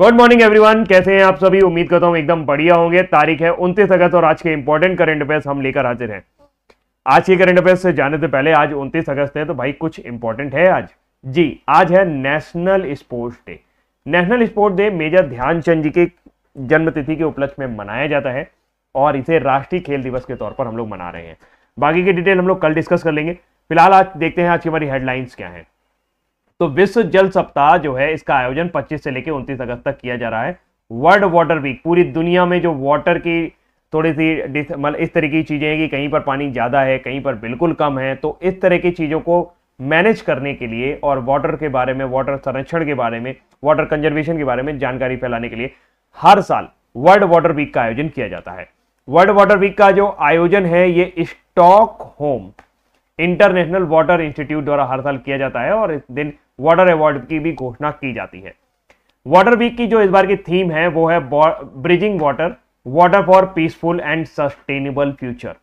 good morning everyone कैसे हैं आप सभी उम्मीद करता हूं एकदम बढ़िया होंगे तारीख है उनतीस अगस्त और आज के इंपॉर्टेंट करंट अफेयर्स हम लेकर हाजिर हैं आज के करंट अफेयर्स से जाने से पहले आज उनतीस अगस्त है तो भाई कुछ इंपॉर्टेंट है आज जी आज है national sports day national sports day major Dhyanchand ji के जन्मतिथि के उपलक्ष्य में मनाया जाता है और इसे राष्ट्रीय खेल दिवस के तौर पर हम लोग मना रहे हैं बाकी की डिटेल हम लोग कल डिस्कस कर लेंगे फिलहाल आज देखते हैं आज की हमारी हेडलाइंस क्या है तो विश्व जल सप्ताह जो है इसका आयोजन 25 से लेकर 29 अगस्त तक किया जा रहा है वर्ल्ड वाटर वीक पूरी दुनिया में जो वाटर की थोड़ी सी मतलब इस तरह की चीज़ें हैं कि कहीं पर पानी ज़्यादा है कहीं पर बिल्कुल कम है तो इस तरह की चीज़ों को मैनेज करने के लिए और वाटर के बारे में वाटर संरक्षण के बारे में वाटर कंजर्वेशन के बारे में जानकारी फैलाने के लिए हर साल वर्ल्ड वाटर वीक का आयोजन किया जाता है वर्ल्ड वाटर वीक का जो आयोजन है ये Stockholm international water institute द्वारा हर साल किया जाता है और इस दिन वाटर अवार्ड की भी घोषणा की जाती है वाटर वीक की जो इस बार की थीम है वो है bridging water water for peaceful and sustainable future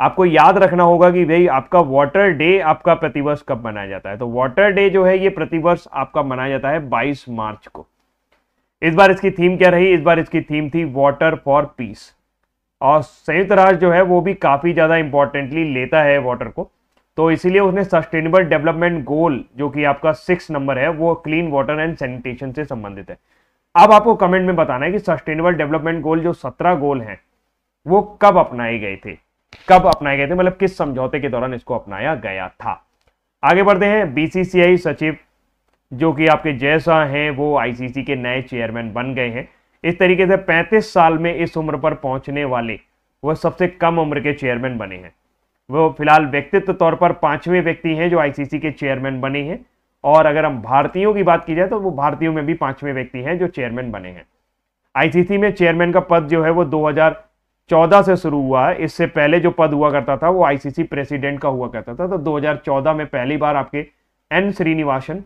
आपको याद रखना होगा कि भाई आपका वाटर डे आपका प्रतिवर्ष कब मनाया जाता है तो वाटर डे जो है ये प्रतिवर्ष आपका मनाया जाता है 22 मार्च को इस बार इसकी थीम क्या रही इस बार इसकी थीम थी वाटर फॉर पीस और संयुक्त राष्ट्र जो है वो भी काफ़ी ज़्यादा इंपॉर्टेंटली लेता है वाटर को तो इसीलिए उसने सस्टेनेबल डेवलपमेंट गोल जो कि आपका सिक्स नंबर है वो क्लीन वाटर एंड सैनिटेशन से संबंधित है अब आपको कमेंट में बताना है कि सस्टेनेबल डेवलपमेंट गोल जो सत्रह गोल हैं वो कब अपनाए गए थे कब अपनाए गए थे मतलब किस समझौते के दौरान इसको अपनाया गया था आगे बढ़ते हैं बीसीसीआई सचिव जो कि आपके जैसा हैं वो आईसीसी के नए चेयरमैन बन गए हैं इस तरीके से 35 साल में इस उम्र पर पहुंचने वाले वह सबसे कम उम्र के चेयरमैन बने हैं वो फिलहाल व्यक्तित्व तौर पर पांचवें व्यक्ति हैं जो आईसीसी के चेयरमैन बने हैं और अगर हम भारतीयों की बात की जाए तो वो भारतीयों में भी पांचवें व्यक्ति हैं जो चेयरमैन बने हैं आईसीसी में चेयरमैन का पद जो है वो 2014 से शुरू हुआ है इससे पहले जो पद हुआ करता था वो आईसीसी प्रेसिडेंट का हुआ करता था तो 2014 में पहली बार आपके एन श्रीनिवासन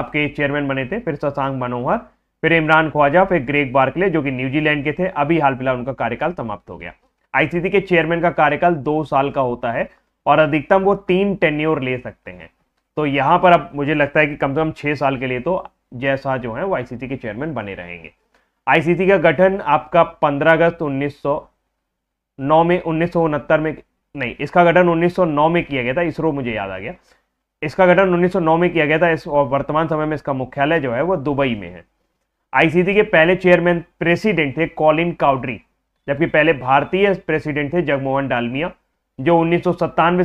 आपके चेयरमैन बने थे फिर शशांक मनोहर फिर इमरान ख्वाजा फिर ग्रेग बार्कले जो कि न्यूजीलैंड के थे अभी हाल फिलहाल उनका कार्यकाल समाप्त हो गया आईसीसी के चेयरमैन का कार्यकाल दो साल का होता है और अधिकतम वो तीन टेन्योर ले सकते हैं तो यहाँ पर अब मुझे लगता है कि कम से कम छह साल के लिए तो जैसा जो है वो आईसीसी के चेयरमैन बने रहेंगे आईसीसी का गठन आपका 15 अगस्त 1909 में उन्नीस में नहीं इसका गठन 1909 में किया गया था इसरो मुझे याद आ गया इसका गठन 1909 में किया गया था इस और वर्तमान समय में इसका मुख्यालय जो है वो दुबई में है आईसीसी के पहले चेयरमैन प्रेसिडेंट थे कॉलिन काउड्री जबकि पहले भारतीय प्रेसिडेंट थे जगमोहन डालमिया जो उन्नीस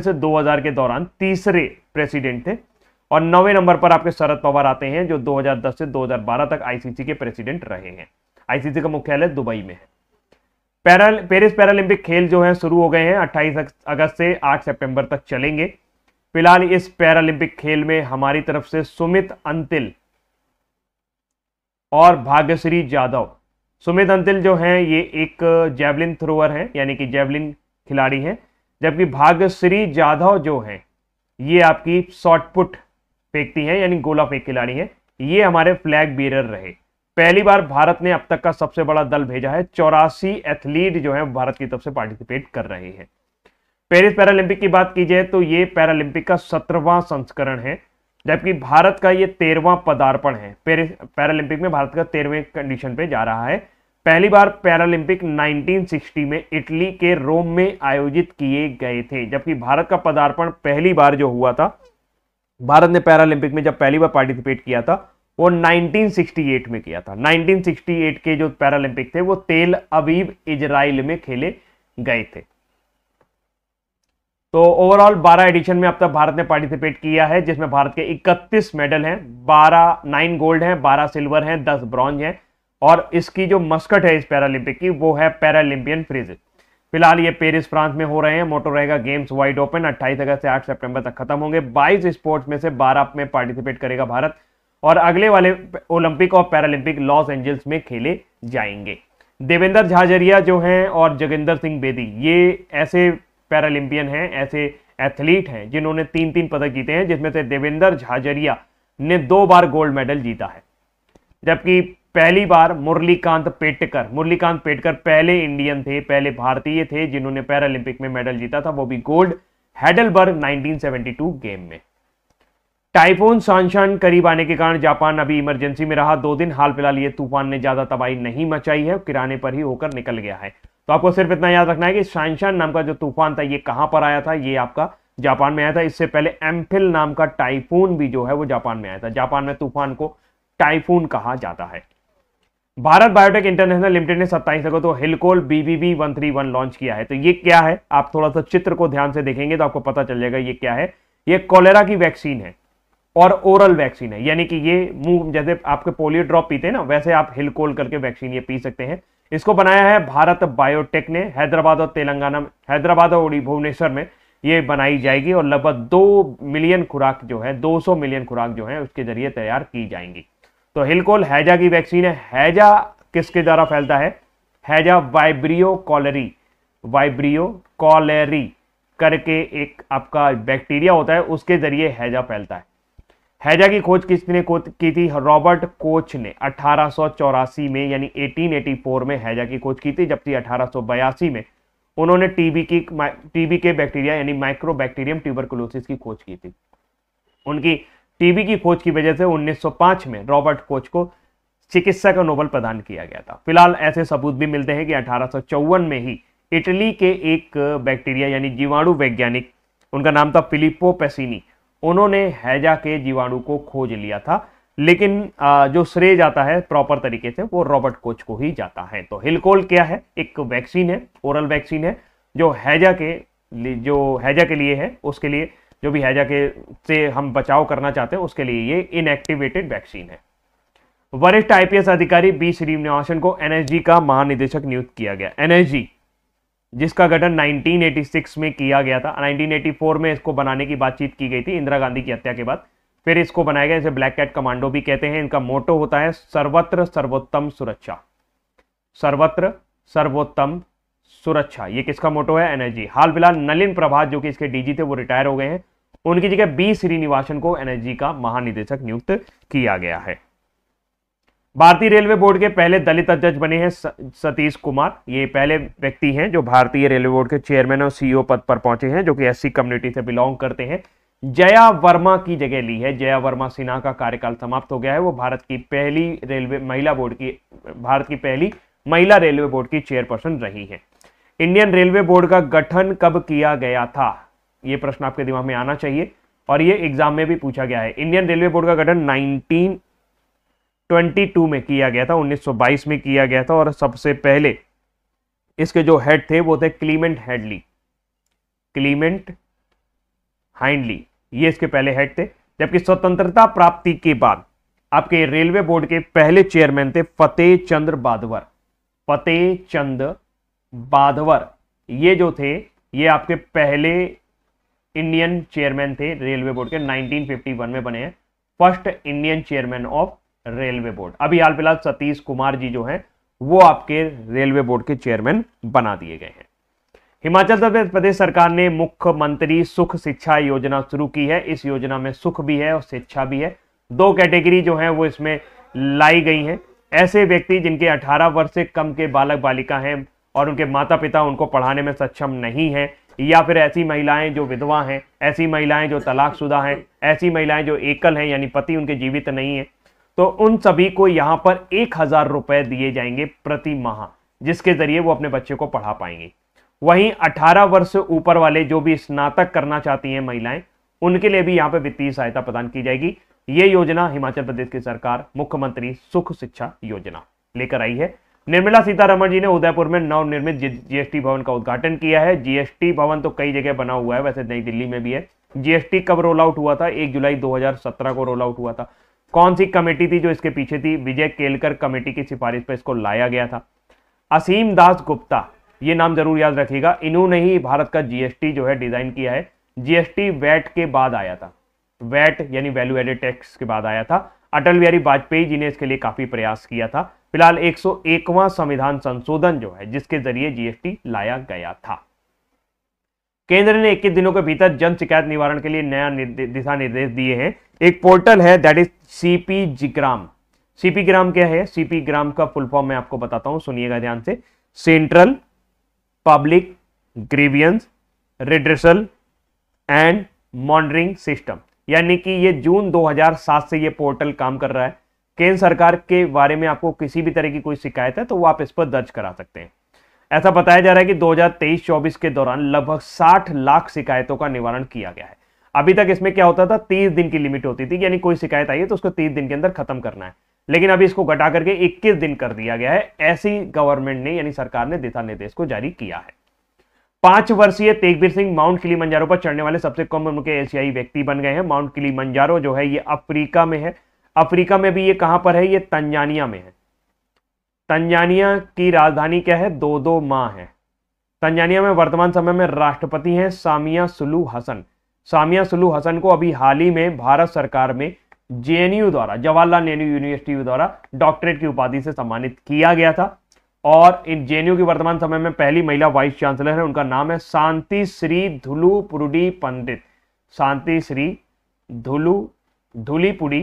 से 2000 के दौरान तीसरे प्रेसिडेंट थे और नौवे नंबर पर आपके शरद पवार आते हैं जो 2010 से 2012 तक आईसीसी के प्रेसिडेंट रहे हैं आईसीसी का मुख्यालय दुबई में है पेरिस पैरालंपिक खेल जो है शुरू हो गए हैं अट्ठाईस अगस्त से आठ सेप्टेम्बर तक चलेंगे फिलहाल इस पैरालंपिक खेल में हमारी तरफ से सुमित अंतिल और भाग्यश्री यादव सुमित अंतिल जो हैं ये एक जैवलिन थ्रोअर हैं यानी कि जैवलिन खिलाड़ी हैं जबकि भाग्यश्री यादव जो हैं ये आपकी शॉर्टपुट फेंकती हैं यानी गोला फेंक खिलाड़ी हैं ये हमारे फ्लैग बीरर रहे पहली बार भारत ने अब तक का सबसे बड़ा दल भेजा है चौरासी एथलीट जो है भारत की तरफ से पार्टिसिपेट कर रहे हैं पेरिस पैरालंपिक की बात की जाए तो ये पैरालंपिक का सत्रहवां संस्करण है जबकि भारत का ये तेरवा पदार्पण है पैरालंपिक में भारत का तेरहवें कंडीशन पे जा रहा है पहली बार पैरालंपिक 1960 में इटली के रोम में आयोजित किए गए थे जबकि भारत का पदार्पण पहली बार जो हुआ था भारत ने पैरालंपिक में जब पहली बार पार्टिसिपेट किया था वो 1968 में किया था 1968 के जो पैरालंपिक थे वो तेल अबीब इजराइल में खेले गए थे तो ओवरऑल 12 एडिशन में अब तक भारत ने पार्टिसिपेट किया है जिसमें भारत के 31 मेडल हैं 12 नाइन गोल्ड हैं 12 सिल्वर हैं 10 ब्रॉन्ज हैं और इसकी जो मस्कट है इस पैरालंपिक की वो है पैरालंपियन फ्रिज फिलहाल ये पेरिस फ्रांस में हो रहे हैं मोटो रहेगा गेम्स वाइड ओपन 28 अगस्त से 8 सितंबर तक खत्म होंगे 22 स्पोर्ट्स में से 12 में पार्टिसिपेट करेगा भारत और अगले वाले ओलंपिक और पैरालंपिक लॉस एंजल्स में खेले जाएंगे देवेंद्र झाझरिया जो हैं और जगेंद्र सिंह बेदी ये ऐसे पैरालंपियन हैं ऐसे एथलीट हैं जिन्होंने तीन तीन पदक जीते हैं जिसमें से देवेंद्र झाजरिया ने दो बार गोल्ड मेडल जीता है जबकि पहली बार मुरलीकांत पेटकर मुरलीकांत पेटकर पहले इंडियन थे पहले भारतीय थे जिन्होंने पैरालंपिक में मेडल जीता था वो भी गोल्ड हेडलबर्ग 1972 गेम में टाइफोन सांशान करीब आने के कारण जापान अभी इमरजेंसी में रहा दो दिन हाल फिलहाल ये तूफान ने ज्यादा तबाही नहीं मचाई है किराने पर ही होकर निकल गया है तो आपको सिर्फ इतना याद रखना है कि शानशान नाम का जो तूफान था ये कहां पर आया था ये आपका जापान में आया था इससे पहले एम्फिल नाम का टाइफून भी जो है वो जापान में आया था जापान में तूफान को टाइफून कहा जाता है भारत बायोटेक इंटरनेशनल लिमिटेड ने 27 अगस्त को हिलकोल बीबीबी वन लॉन्च किया है तो ये क्या है आप थोड़ा सा चित्र को ध्यान से देखेंगे तो आपको पता चल जाएगा ये क्या है ये कोलेरा की वैक्सीन है और ओरल वैक्सीन है यानी कि ये मुंह जैसे आपके पोलियो ड्रॉप पीते हैं ना वैसे आप हिलकोल करके वैक्सीन ये पी सकते हैं इसको बनाया है भारत बायोटेक ने हैदराबाद और तेलंगाना में हैदराबाद और भुवनेश्वर में ये बनाई जाएगी और लगभग दो मिलियन खुराक जो है 200 मिलियन खुराक जो है उसके जरिए तैयार की जाएंगी तो हिलकोल हैजा की वैक्सीन है हैजा किसके द्वारा फैलता है हैजा वाइब्रियो कॉलरी वाइब्रियो कॉलरी करके एक आपका बैक्टीरिया होता है उसके जरिए हैजा फैलता है हैजा की खोज किसने की थी रॉबर्ट कोच ने अठारह में यानी 1884 में हैजा की खोज की थी जबकि अठारह में उन्होंने टीबी की टीबी के बैक्टीरिया यानी माइक्रो बैक्टीरियम ट्यूबरकुलोसिस की खोज की थी उनकी टीबी की खोज की वजह से 1905 में रॉबर्ट कोच को चिकित्सा का नोबल प्रदान किया गया था फिलहाल ऐसे सबूत भी मिलते हैं कि अठारह में ही इटली के एक बैक्टीरिया यानी जीवाणु वैज्ञानिक उनका नाम था फिलिपो पेसिनी उन्होंने हैजा के जीवाणु को खोज लिया था लेकिन जो श्रेय जाता है प्रॉपर तरीके से वो रॉबर्ट कोच को ही जाता है तो हिलकोल क्या है एक वैक्सीन है ओरल वैक्सीन है जो हैजा के जो हैजा के लिए है उसके लिए जो भी हैजा के से हम बचाव करना चाहते हैं उसके लिए ये इनएक्टिवेटेड वैक्सीन है वरिष्ठ आईपीएस अधिकारी बी श्रीनिवासन को एनएसजी का महानिदेशक नियुक्त किया गया एनएसजी जिसका गठन 1986 में किया गया था 1984 में इसको बनाने की बातचीत की गई थी इंदिरा गांधी की हत्या के बाद फिर इसको बनाया गया इसे ब्लैक कैट कमांडो भी कहते हैं इनका मोटो होता है सर्वत्र सर्वोत्तम सुरक्षा सर्वत्र सर्वोत्तम सुरक्षा ये किसका मोटो है एनर्जी हाल फिलहाल नलिन प्रभात जो कि इसके डीजी थे वो रिटायर हो गए हैं उनकी जगह बी श्रीनिवासन को एनर्जी का महानिदेशक नियुक्त किया गया है भारतीय रेलवे बोर्ड के पहले दलित अध्यक्ष बने हैं सतीश कुमार ये पहले व्यक्ति हैं जो भारतीय रेलवे बोर्ड के चेयरमैन और सीईओ पद पर पहुंचे हैं जो कि एससी कम्युनिटी से बिलोंग करते हैं जया वर्मा की जगह ली है जया वर्मा सिन्हा का कार्यकाल समाप्त हो गया है वो भारत की पहली रेलवे महिला बोर्ड की भारत की पहली महिला रेलवे बोर्ड की चेयरपर्सन रही है इंडियन रेलवे बोर्ड का गठन कब किया गया था ये प्रश्न आपके दिमाग में आना चाहिए और ये एग्जाम में भी पूछा गया है इंडियन रेलवे बोर्ड का गठन नाइनटीन 1922 में किया गया था 1922 में किया गया था और सबसे पहले इसके जो हेड थे वो थे क्लीमेंट हेडली क्लीमेंट हाइंडली ये इसके पहले हेड थे जबकि स्वतंत्रता प्राप्ति के बाद आपके रेलवे बोर्ड के पहले चेयरमैन थे फतेह चंद्र बाधवर फतेह चंद बाधवर ये जो थे ये आपके पहले इंडियन चेयरमैन थे रेलवे बोर्ड के 1951 में बने हैं first Indian chairman of railway board अभी हाल फिलहाल सतीश कुमार जी जो हैं वो आपके रेलवे बोर्ड के चेयरमैन बना दिए गए हैं हिमाचल प्रदेश सरकार ने मुख्यमंत्री सुख शिक्षा योजना शुरू की है इस योजना में सुख भी है और शिक्षा भी है दो कैटेगरी जो है वो इसमें लाई गई है ऐसे व्यक्ति जिनके 18 वर्ष से कम के बालक बालिका हैं और उनके माता पिता उनको पढ़ाने में सक्षम नहीं है या फिर ऐसी महिलाएं जो विधवा हैं ऐसी महिलाएं जो तलाकशुदा हैं ऐसी महिलाएं जो एकल हैं यानी पति उनके जीवित नहीं है तो उन सभी को यहां पर एक हज़ार रुपए दिए जाएंगे प्रति माह जिसके ज़रिए वो अपने बच्चे को पढ़ा पाएंगे वहीं 18 वर्ष से ऊपर वाले जो भी स्नातक करना चाहती हैं महिलाएं उनके लिए भी यहां पर वित्तीय सहायता प्रदान की जाएगी ये योजना हिमाचल प्रदेश की सरकार मुख्यमंत्री सुख शिक्षा योजना लेकर आई है निर्मला सीतारमण जी ने उदयपुर में नवनिर्मित जीएसटी भवन का उद्घाटन किया है जीएसटी भवन तो कई जगह बना हुआ है वैसे नई दिल्ली में भी है जीएसटी कब रोल आउट हुआ था एक जुलाई 2017 को रोल आउट हुआ था कौन सी कमेटी थी जो इसके पीछे थी विजय केलकर कमेटी की सिफारिश पर इसको लाया गया था असीम दास गुप्ता ये नाम जरूर याद रखिएगा इन्होंने ही भारत का जीएसटी जो है डिजाइन किया है जीएसटी वैट के बाद आया था वैट यानी वैल्यू एडेड टैक्स के बाद आया था अटल बिहारी वाजपेयी जी ने इसके लिए काफी प्रयास किया था फिलहाल एक संविधान संशोधन जो है जिसके जरिए जीएसटी लाया गया था केंद्र ने इक्कीस दिनों के भीतर जन शिकायत निवारण के लिए नया दिशा निर्देश दिए हैं एक पोर्टल है दैट इज सीपी जिग्राम सीपी ग्राम क्या है सीपी ग्राम का फुल फॉर्म मैं आपको बताता हूं सुनिएगा ध्यान से central public grievance redressal and monitoring system यानी कि ये जून 2007 से ये पोर्टल काम कर रहा है केंद्र सरकार के बारे में आपको किसी भी तरह की कोई शिकायत है तो वो आप इस पर दर्ज करा सकते हैं ऐसा बताया जा रहा है कि 2023-24 के दौरान लगभग 60 लाख शिकायतों का निवारण किया गया है अभी तक इसमें क्या होता था तीस दिन की लिमिट होती थी यानी कोई शिकायत आई है तो उसको तीस दिन के अंदर खत्म करना है लेकिन अभी इसको घटा करके इक्कीस दिन कर दिया गया है ऐसी गवर्नमेंट ने यानी सरकार ने दिशा निर्देश को जारी किया है पांच वर्षीय तेगबीर सिंह माउंट किली मंजारो पर चढ़ने वाले सबसे कम उम्र के एशियाई व्यक्ति बन गए हैं माउंट किली मंजारो जो है ये अफ्रीका में है अफ्रीका में भी ये कहां पर है ये तंजानिया में है तंजानिया की राजधानी क्या है दो दो माँ है तंजानिया में वर्तमान समय में राष्ट्रपति हैं सामिया सुलू हसन सामिया सुलू हसन को अभी हाल ही में भारत सरकार में जेएनयू द्वारा जवाहरलाल नेहरू यूनिवर्सिटी द्वारा डॉक्टरेट की उपाधि से सम्मानित किया गया था और इन जेएनयू की वर्तमान समय में पहली महिला वाइस चांसलर है उनका नाम है शांति श्री धुलू पुरुडी पंडित शांति श्री धुलू धुलीपुड़ी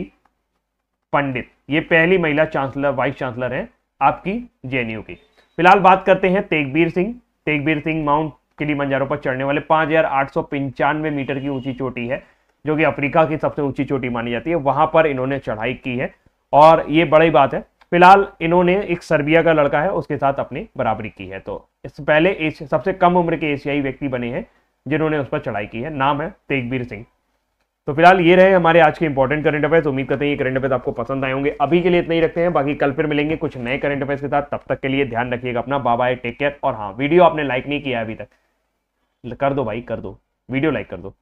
पंडित ये पहली महिला चांसलर वाइस चांसलर है आपकी जेएनयू की फिलहाल बात करते हैं तेगबीर सिंह तेगबीर सिंह माउंट किलीमंजारो पर चढ़ने वाले पाँच मीटर की ऊंची चोटी है जो कि अफ्रीका की सबसे ऊंची चोटी मानी जाती है वहां पर इन्होंने चढ़ाई की है और ये बड़ी बात है फिलहाल इन्होंने एक सर्बिया का लड़का है उसके साथ अपनी बराबरी की है तो इस पहले सबसे कम उम्र के एशियाई व्यक्ति बने हैं जिन्होंने उस पर चढ़ाई की है नाम है तेगबीर सिंह तो फिलहाल ये रहे हमारे आज के इंपॉर्टेंट करंट अफेयर उम्मीद करते हैं ये करंट अफेयर आपको पसंद आए होंगे अभी के लिए इतना ही रखते हैं बाकी कल फिर मिलेंगे कुछ नए करंट अफेयर के साथ तब तक के लिए ध्यान रखिएगा अपना बाबा टेक केयर और हाँ वीडियो आपने लाइक नहीं किया अभी तक कर दो भाई कर दो वीडियो लाइक कर दो